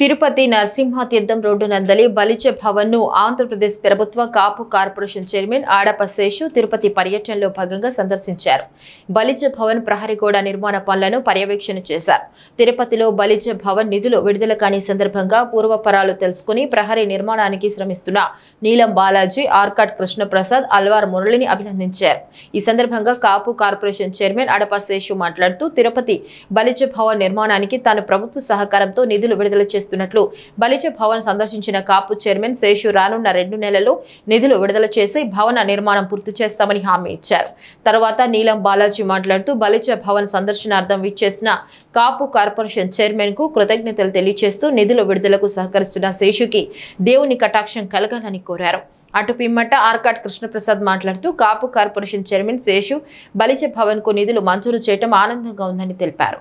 తిరుపతి నరసింహ తీర్థం రోడ్డు నందలి బలిచ భవన్ ను ఆంధ్రప్రదేశ్ ప్రభుత్వ కాపు కార్పొరేషన్ చైర్మన్ ఆడప శేషు తిరుపతి పర్యటనలో భాగంగా సందర్శించారు బలిజ భవన్ ప్రహరీ గోడ నిర్మాణ పనులను పర్యవేక్షణ చేశారు తిరుపతిలో బలిజ భవన్ నిధులు విడుదల కాని సందర్భంగా పూర్వపరాలు తెలుసుకుని ప్రహరీ నిర్మాణానికి శ్రమిస్తున్న నీలం బాలాజీ ఆర్కాట్ కృష్ణప్రసాద్ అల్వార్ మురళిని అభినందించారు ఈ సందర్భంగా కాపు కార్పొరేషన్ చైర్మన్ ఆడప శేషు మాట్లాడుతూ తిరుపతి బలిజ భవన్ నిర్మాణానికి తాను ప్రభుత్వ సహకారంతో నిధులు విడుదల చేస్తున్నారు చేస్తున్నట్లు బలిచ భవన్ సందర్శించిన కాపు చైర్మన్ శేషు రానున్న రెండు నెలల్లో నిధులు విడుదల చేసి భవన నిర్మాణం పూర్తి చేస్తామని హామీ ఇచ్చారు తర్వాత నీలం బాలాజీ మాట్లాడుతూ బలిచ భవన్ సందర్శనార్థం విచ్చేసిన కాపు కార్పొరేషన్ చైర్మన్ కు కృతజ్ఞతలు తెలియజేస్తూ నిధుల విడుదలకు సహకరిస్తున్న శేషుకి దేవుని కటాక్షం కలగాలని కోరారు అటు పిమ్మట ఆర్కాట్ కృష్ణప్రసాద్ మాట్లాడుతూ కాపు కార్పొరేషన్ చైర్మన్ శేషు బలిచ భవన్ కు నిధులు మంజూరు చేయడం ఆనందంగా ఉందని తెలిపారు